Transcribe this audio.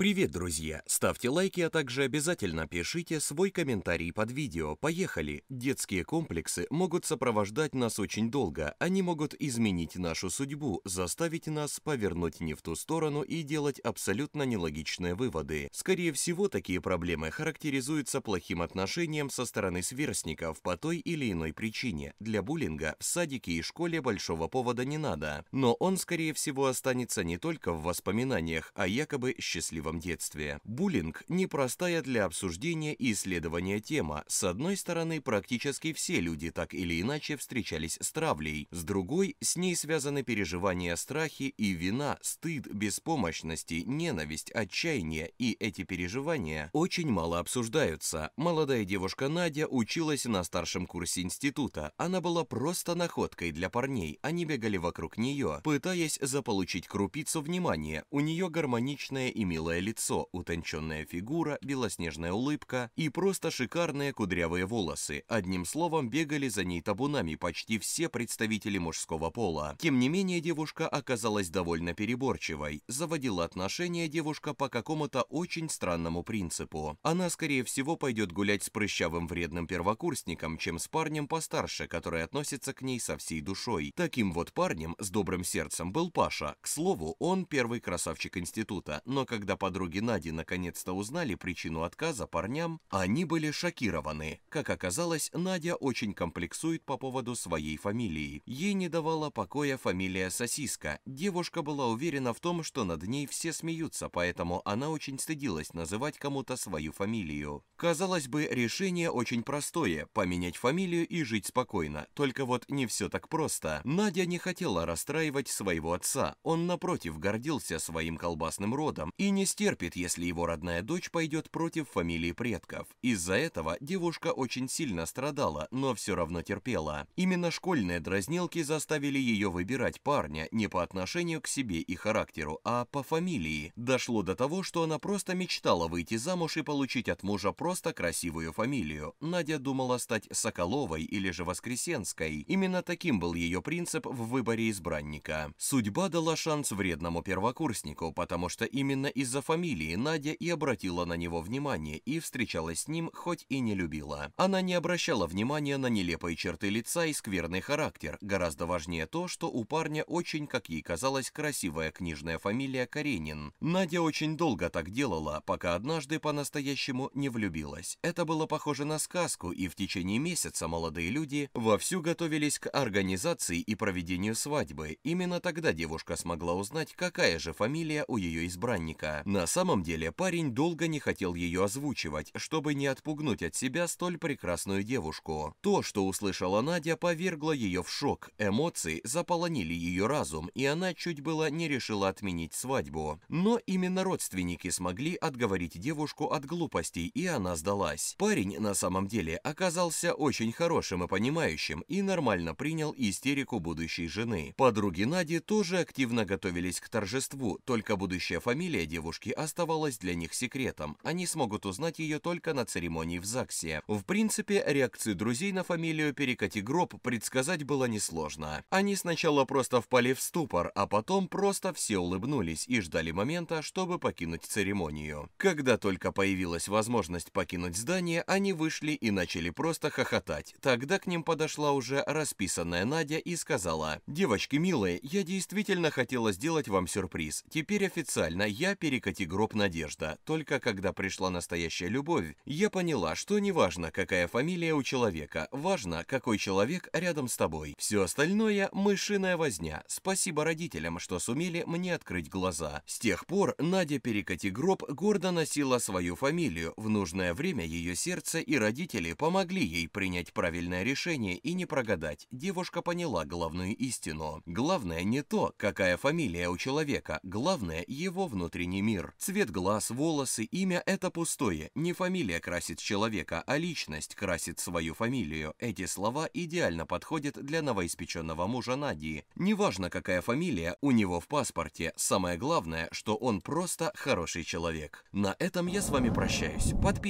Привет, друзья! Ставьте лайки, а также обязательно пишите свой комментарий под видео. Поехали! Детские комплексы могут сопровождать нас очень долго. Они могут изменить нашу судьбу, заставить нас повернуть не в ту сторону и делать абсолютно нелогичные выводы. Скорее всего, такие проблемы характеризуются плохим отношением со стороны сверстников по той или иной причине. Для буллинга в садике и школе большого повода не надо. Но он, скорее всего, останется не только в воспоминаниях, а якобы счастливым раннем детстве. Буллинг – непростая для обсуждения и исследования тема. С одной стороны, практически все люди так или иначе встречались с травлей, с другой – с ней связаны переживания страхи и вина, стыд, беспомощности, ненависть, отчаяние, и эти переживания очень мало обсуждаются. Молодая девушка Надя училась на старшем курсе института, она была просто находкой для парней, они бегали вокруг нее, пытаясь заполучить крупицу внимания, у нее гармоничная и милая круглое лицо, утонченная фигура, белоснежная улыбка и просто шикарные кудрявые волосы. Одним словом, бегали за ней табунами почти все представители мужского пола. Тем не менее, девушка оказалась довольно переборчивой. Заводила отношения девушка по какому-то очень странному принципу. Она, скорее всего, пойдет гулять с прыщавым вредным первокурсником, чем с парнем постарше, который относится к ней со всей душой. Таким вот парнем с добрым сердцем был Паша. К слову, он первый красавчик института, но когда подумал, подруги Нади наконец-то узнали причину отказа парням, а они были шокированы. Как оказалось, Надя очень комплексует по поводу своей фамилии. Ей не давала покоя фамилия Сосиска. Девушка была уверена в том, что над ней все смеются, поэтому она очень стыдилась называть кому-то свою фамилию. Казалось бы, решение очень простое – поменять фамилию и жить спокойно. Только вот не все так просто. Надя не хотела расстраивать своего отца. Он, напротив, гордился своим колбасным родом и не стерпит, если его родная дочь пойдет против фамилии предков. Из-за этого девушка очень сильно страдала, но все равно терпела. Именно школьные дразнилки заставили ее выбирать парня не по отношению к себе и характеру, а по фамилии. Дошло до того, что она просто мечтала выйти замуж и получить от мужа просто просто красивую фамилию. Надя думала стать Соколовой или же Воскресенской. Именно таким был ее принцип в выборе избранника. Судьба дала шанс вредному первокурснику, потому что именно из-за фамилии Надя и обратила на него внимание и встречалась с ним, хоть и не любила. Она не обращала внимания на нелепые черты лица и скверный характер. Гораздо важнее то, что у парня очень, как ей казалось, красивая книжная фамилия Каренин. Надя очень долго так делала, пока однажды по-настоящему не влюбилась полюбилось. Это было похоже на сказку, и в течение месяца молодые люди вовсю готовились к организации и проведению свадьбы. Именно тогда девушка смогла узнать, какая же фамилия у ее избранника. На самом деле парень долго не хотел ее озвучивать, чтобы не отпугнуть от себя столь прекрасную девушку. То, что услышала Надя, повергло ее в шок. Эмоции заполонили ее разум, и она чуть было не решила отменить свадьбу. Но именно родственники смогли отговорить девушку от глупостей, и она она сдалась. Парень на самом деле оказался очень хорошим и понимающим и нормально принял истерику будущей жены. Подруги Нади тоже активно готовились к торжеству, только будущая фамилия девушки оставалась для них секретом. Они смогут узнать ее только на церемонии в ЗАГСе. В принципе, реакцию друзей на фамилию Перекати Гроб предсказать было несложно. Они сначала просто впали в ступор, а потом просто все улыбнулись и ждали момента, чтобы покинуть церемонию. Когда только появилась возможность покинуть здание, они вышли и начали просто хохотать. Тогда к ним подошла уже расписанная Надя и сказала, «Девочки милые, я действительно хотела сделать вам сюрприз. Теперь официально я перекати гроб Надежда. Только когда пришла настоящая любовь, я поняла, что не важно, какая фамилия у человека, важно, какой человек рядом с тобой. Все остальное – мышиная возня. Спасибо родителям, что сумели мне открыть глаза». С тех пор Надя перекати гроб гордо носила свою фамилию в нужном трудное время ее сердце и родители помогли ей принять правильное решение и не прогадать. Девушка поняла главную истину. Главное не то, какая фамилия у человека, главное его внутренний мир. Цвет глаз, волосы, имя – это пустое. Не фамилия красит человека, а личность красит свою фамилию. Эти слова идеально подходят для новоиспеченного мужа Нади. Неважно, какая фамилия у него в паспорте, самое главное, что он просто хороший человек. На этом я с вами прощаюсь. Подписывайтесь